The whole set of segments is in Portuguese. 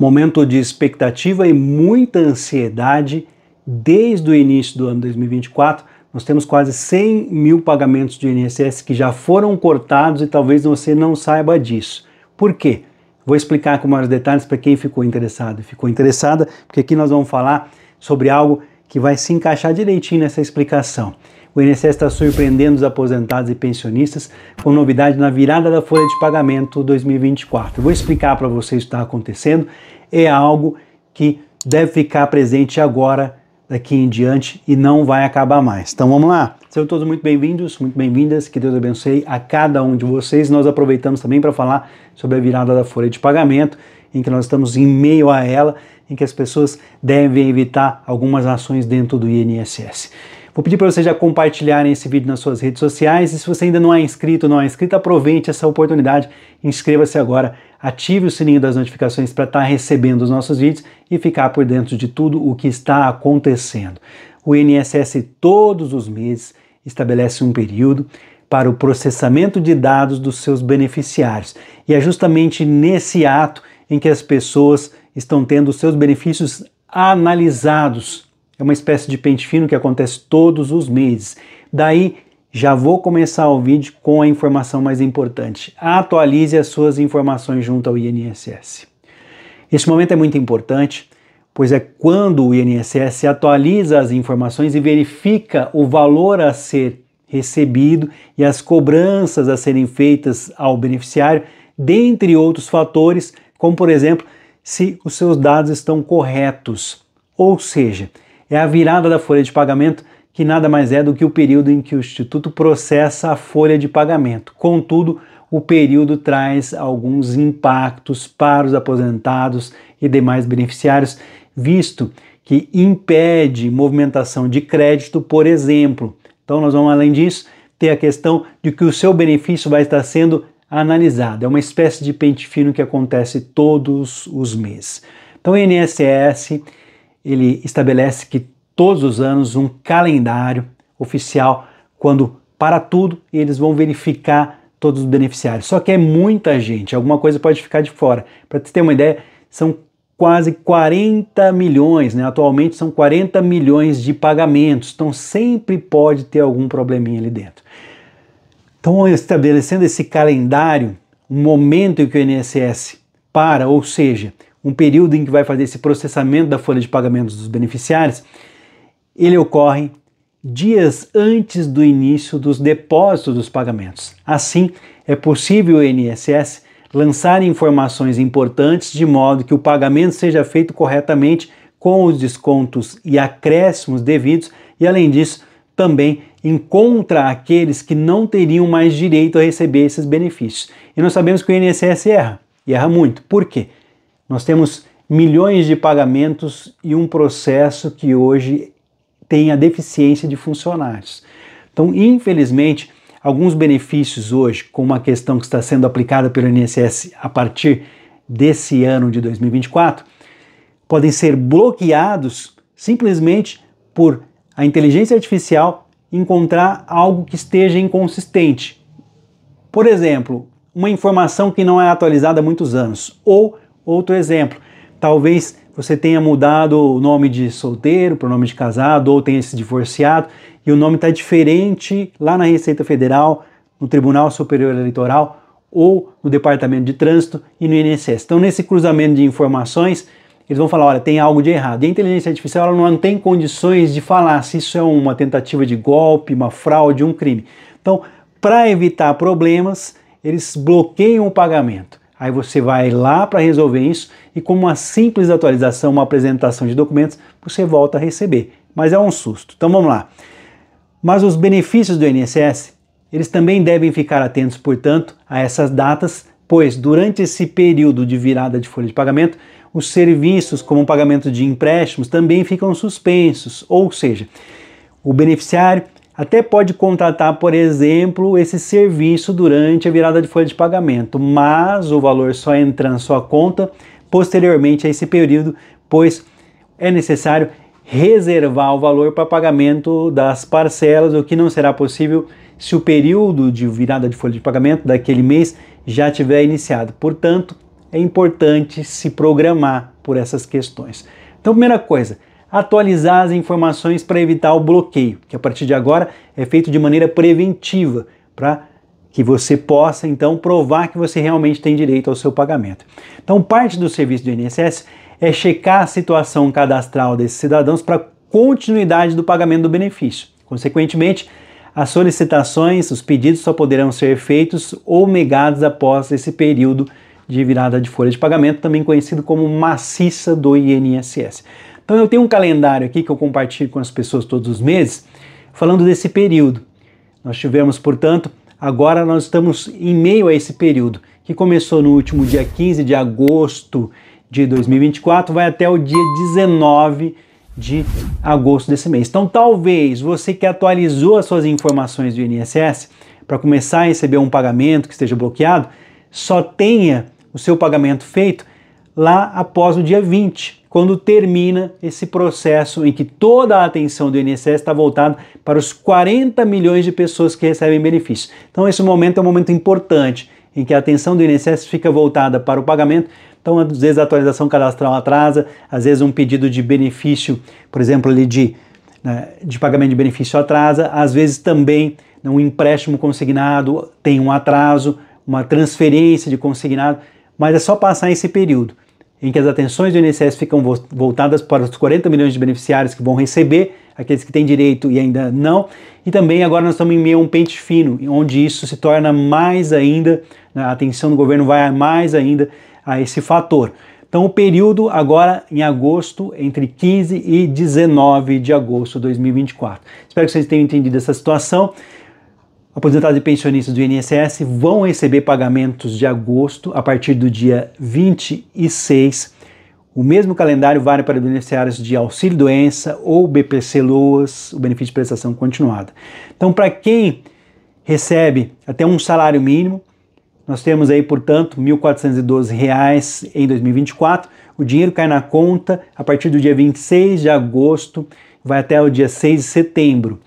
momento de expectativa e muita ansiedade desde o início do ano 2024. Nós temos quase 100 mil pagamentos de INSS que já foram cortados e talvez você não saiba disso. Por quê? Vou explicar com mais detalhes para quem ficou interessado. Ficou interessada? Porque aqui nós vamos falar sobre algo que vai se encaixar direitinho nessa explicação. O INSS está surpreendendo os aposentados e pensionistas com novidade na virada da folha de pagamento 2024. Eu vou explicar para vocês o que está acontecendo. É algo que deve ficar presente agora, daqui em diante, e não vai acabar mais. Então vamos lá. Sejam todos muito bem-vindos, muito bem-vindas. Que Deus abençoe a cada um de vocês. Nós aproveitamos também para falar sobre a virada da folha de pagamento, em que nós estamos em meio a ela, em que as pessoas devem evitar algumas ações dentro do INSS. Vou pedir para vocês já compartilharem esse vídeo nas suas redes sociais e se você ainda não é inscrito ou não é inscrito, aproveite essa oportunidade, inscreva-se agora, ative o sininho das notificações para estar tá recebendo os nossos vídeos e ficar por dentro de tudo o que está acontecendo. O INSS todos os meses estabelece um período para o processamento de dados dos seus beneficiários. E é justamente nesse ato em que as pessoas estão tendo os seus benefícios analisados é uma espécie de pente fino que acontece todos os meses. Daí já vou começar o vídeo com a informação mais importante. Atualize as suas informações junto ao INSS. Esse momento é muito importante, pois é quando o INSS atualiza as informações e verifica o valor a ser recebido e as cobranças a serem feitas ao beneficiário, dentre outros fatores, como por exemplo, se os seus dados estão corretos. Ou seja, é a virada da folha de pagamento, que nada mais é do que o período em que o Instituto processa a folha de pagamento. Contudo, o período traz alguns impactos para os aposentados e demais beneficiários, visto que impede movimentação de crédito, por exemplo. Então, nós vamos além disso ter a questão de que o seu benefício vai estar sendo analisado. É uma espécie de pente fino que acontece todos os meses. Então, o INSS ele estabelece que todos os anos um calendário oficial, quando para tudo eles vão verificar todos os beneficiários. Só que é muita gente, alguma coisa pode ficar de fora. Para você ter uma ideia, são quase 40 milhões, né? atualmente são 40 milhões de pagamentos, então sempre pode ter algum probleminha ali dentro. Então, estabelecendo esse calendário, o um momento em que o INSS para, ou seja, um período em que vai fazer esse processamento da folha de pagamentos dos beneficiários, ele ocorre dias antes do início dos depósitos dos pagamentos. Assim, é possível o INSS lançar informações importantes de modo que o pagamento seja feito corretamente com os descontos e acréscimos devidos e, além disso, também encontra aqueles que não teriam mais direito a receber esses benefícios. E nós sabemos que o INSS erra, e erra muito. Por quê? Nós temos milhões de pagamentos e um processo que hoje tem a deficiência de funcionários. Então, infelizmente, alguns benefícios hoje, como a questão que está sendo aplicada pelo INSS a partir desse ano de 2024, podem ser bloqueados simplesmente por a inteligência artificial encontrar algo que esteja inconsistente. Por exemplo, uma informação que não é atualizada há muitos anos ou Outro exemplo, talvez você tenha mudado o nome de solteiro para o nome de casado ou tenha se divorciado e o nome está diferente lá na Receita Federal, no Tribunal Superior Eleitoral ou no Departamento de Trânsito e no INSS. Então, nesse cruzamento de informações, eles vão falar, olha, tem algo de errado. E a inteligência artificial ela não tem condições de falar se isso é uma tentativa de golpe, uma fraude, um crime. Então, para evitar problemas, eles bloqueiam o pagamento. Aí você vai lá para resolver isso e com uma simples atualização, uma apresentação de documentos, você volta a receber. Mas é um susto. Então vamos lá. Mas os benefícios do INSS, eles também devem ficar atentos, portanto, a essas datas, pois durante esse período de virada de folha de pagamento, os serviços como o pagamento de empréstimos também ficam suspensos, ou seja, o beneficiário até pode contratar, por exemplo, esse serviço durante a virada de folha de pagamento, mas o valor só entra na sua conta posteriormente a esse período, pois é necessário reservar o valor para pagamento das parcelas, o que não será possível se o período de virada de folha de pagamento daquele mês já tiver iniciado. Portanto, é importante se programar por essas questões. Então, primeira coisa, atualizar as informações para evitar o bloqueio, que a partir de agora é feito de maneira preventiva, para que você possa então provar que você realmente tem direito ao seu pagamento. Então, parte do serviço do INSS é checar a situação cadastral desses cidadãos para continuidade do pagamento do benefício. Consequentemente, as solicitações, os pedidos só poderão ser feitos ou negados após esse período de virada de folha de pagamento, também conhecido como maciça do INSS. Então eu tenho um calendário aqui que eu compartilho com as pessoas todos os meses, falando desse período. Nós tivemos, portanto, agora nós estamos em meio a esse período, que começou no último dia 15 de agosto de 2024, vai até o dia 19 de agosto desse mês. Então, talvez você que atualizou as suas informações do INSS para começar a receber um pagamento que esteja bloqueado, só tenha o seu pagamento feito lá após o dia 20 quando termina esse processo em que toda a atenção do INSS está voltada para os 40 milhões de pessoas que recebem benefícios. Então esse momento é um momento importante em que a atenção do INSS fica voltada para o pagamento. Então, às vezes a atualização cadastral atrasa, às vezes um pedido de benefício, por exemplo, ali de, né, de pagamento de benefício atrasa, às vezes também um empréstimo consignado tem um atraso, uma transferência de consignado, mas é só passar esse período em que as atenções do INSS ficam voltadas para os 40 milhões de beneficiários que vão receber, aqueles que têm direito e ainda não, e também agora nós estamos em meio a um pente fino, onde isso se torna mais ainda, né, a atenção do governo vai mais ainda a esse fator. Então, o período agora em agosto, entre 15 e 19 de agosto de 2024. Espero que vocês tenham entendido essa situação. Aposentados e pensionistas do INSS vão receber pagamentos de agosto a partir do dia 26. O mesmo calendário vale para beneficiários de auxílio doença ou BPC Loas, o benefício de prestação continuada. Então, para quem recebe até um salário mínimo, nós temos aí, portanto, R$ 1.412 em 2024. O dinheiro cai na conta a partir do dia 26 de agosto, vai até o dia 6 de setembro.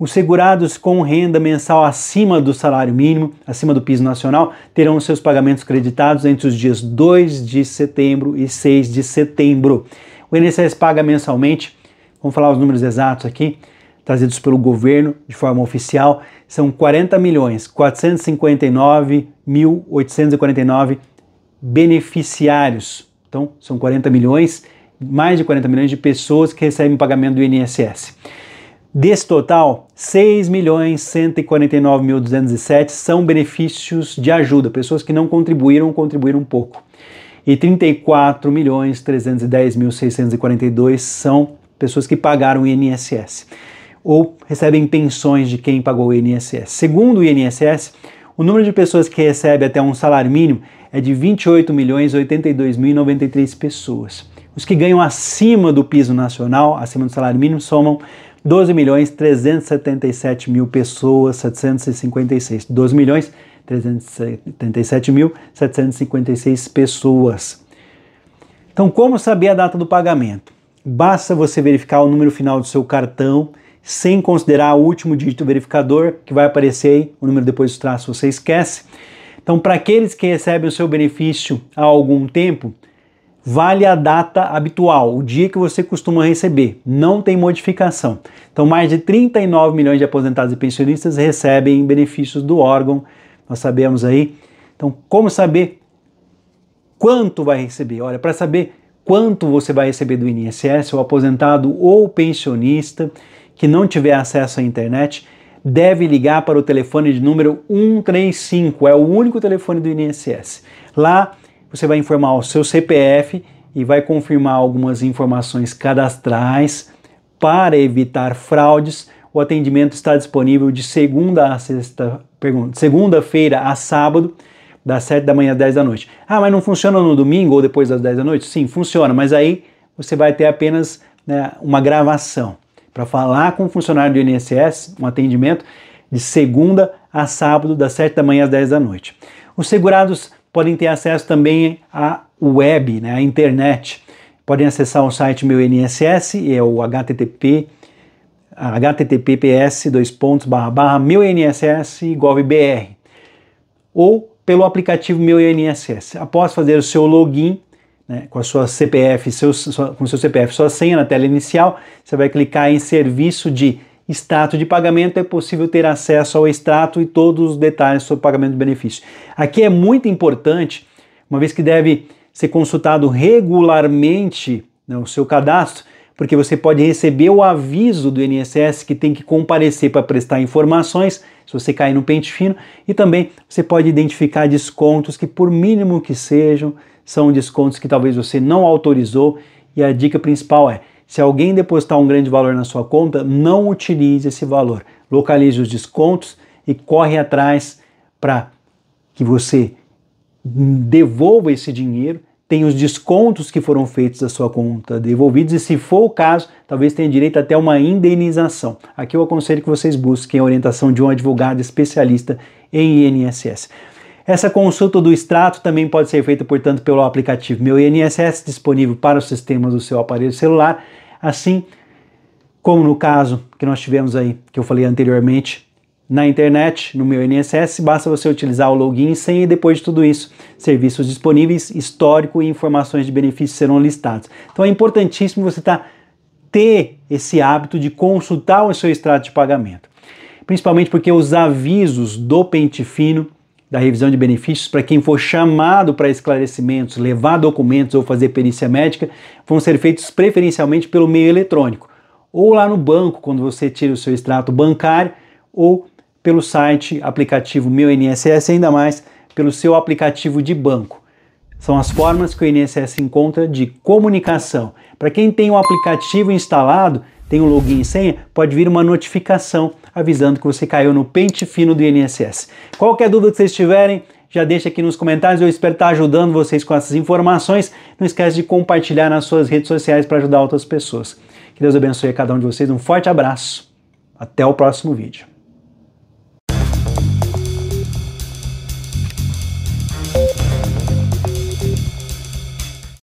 Os segurados com renda mensal acima do salário mínimo, acima do piso nacional, terão seus pagamentos creditados entre os dias 2 de setembro e 6 de setembro. O INSS paga mensalmente, vamos falar os números exatos aqui, trazidos pelo governo de forma oficial, são 40 milhões beneficiários. Então, são 40 milhões, mais de 40 milhões de pessoas que recebem pagamento do INSS. Desse total, 6.149.207 são benefícios de ajuda, pessoas que não contribuíram ou contribuíram pouco. E 34.310.642 são pessoas que pagaram o INSS ou recebem pensões de quem pagou o INSS. Segundo o INSS, o número de pessoas que recebe até um salário mínimo é de 28.082.093 pessoas. Os que ganham acima do piso nacional, acima do salário mínimo, somam 12 milhões 377 mil pessoas, 756. 12 milhões 377 mil 756 pessoas. Então, como saber a data do pagamento? Basta você verificar o número final do seu cartão, sem considerar o último dígito verificador, que vai aparecer aí, o número depois do traço você esquece. Então, para aqueles que recebem o seu benefício há algum tempo, vale a data habitual, o dia que você costuma receber, não tem modificação. Então, mais de 39 milhões de aposentados e pensionistas recebem benefícios do órgão, nós sabemos aí. Então, como saber quanto vai receber? Olha, para saber quanto você vai receber do INSS, o aposentado ou pensionista que não tiver acesso à internet, deve ligar para o telefone de número 135, é o único telefone do INSS. Lá você vai informar o seu CPF e vai confirmar algumas informações cadastrais para evitar fraudes. O atendimento está disponível de segunda a sexta, pergunta, segunda-feira a sábado, das 7 da manhã às 10 da noite. Ah, mas não funciona no domingo ou depois das 10 da noite? Sim, funciona, mas aí você vai ter apenas né, uma gravação para falar com o funcionário do INSS, um atendimento de segunda a sábado, das 7 da manhã às 10 da noite. Os segurados podem ter acesso também à web, né, à internet. Podem acessar o site meu INSS, é o http https dois pontos barra barra meu INSS br, ou pelo aplicativo meu INSS. Após fazer o seu login né, com a sua CPF, seu, sua, com seu CPF, sua senha na tela inicial, você vai clicar em serviço de extrato de pagamento, é possível ter acesso ao extrato e todos os detalhes sobre o pagamento do benefício. Aqui é muito importante, uma vez que deve ser consultado regularmente né, o seu cadastro, porque você pode receber o aviso do INSS que tem que comparecer para prestar informações, se você cair no pente fino, e também você pode identificar descontos que, por mínimo que sejam, são descontos que talvez você não autorizou, e a dica principal é se alguém depositar um grande valor na sua conta, não utilize esse valor. Localize os descontos e corre atrás para que você devolva esse dinheiro. Tem os descontos que foram feitos da sua conta devolvidos, e se for o caso, talvez tenha direito até uma indenização. Aqui eu aconselho que vocês busquem a orientação de um advogado especialista em INSS. Essa consulta do extrato também pode ser feita, portanto, pelo aplicativo Meu INSS, disponível para os sistemas do seu aparelho celular, assim como no caso que nós tivemos aí, que eu falei anteriormente, na internet, no meu INSS, basta você utilizar o login e senha e depois de tudo isso, serviços disponíveis, histórico e informações de benefícios serão listados. Então é importantíssimo você tá, ter esse hábito de consultar o seu extrato de pagamento, principalmente porque os avisos do pente fino da revisão de benefícios para quem for chamado para esclarecimentos, levar documentos ou fazer perícia médica, vão ser feitos preferencialmente pelo meio eletrônico, ou lá no banco, quando você tira o seu extrato bancário, ou pelo site, aplicativo Meu INSS, ainda mais pelo seu aplicativo de banco. São as formas que o INSS encontra de comunicação. Para quem tem o um aplicativo instalado, tem um login e senha, pode vir uma notificação avisando que você caiu no pente fino do INSS. Qualquer dúvida que vocês tiverem, já deixa aqui nos comentários, eu espero estar ajudando vocês com essas informações. Não esquece de compartilhar nas suas redes sociais para ajudar outras pessoas. Que Deus abençoe a cada um de vocês, um forte abraço, até o próximo vídeo.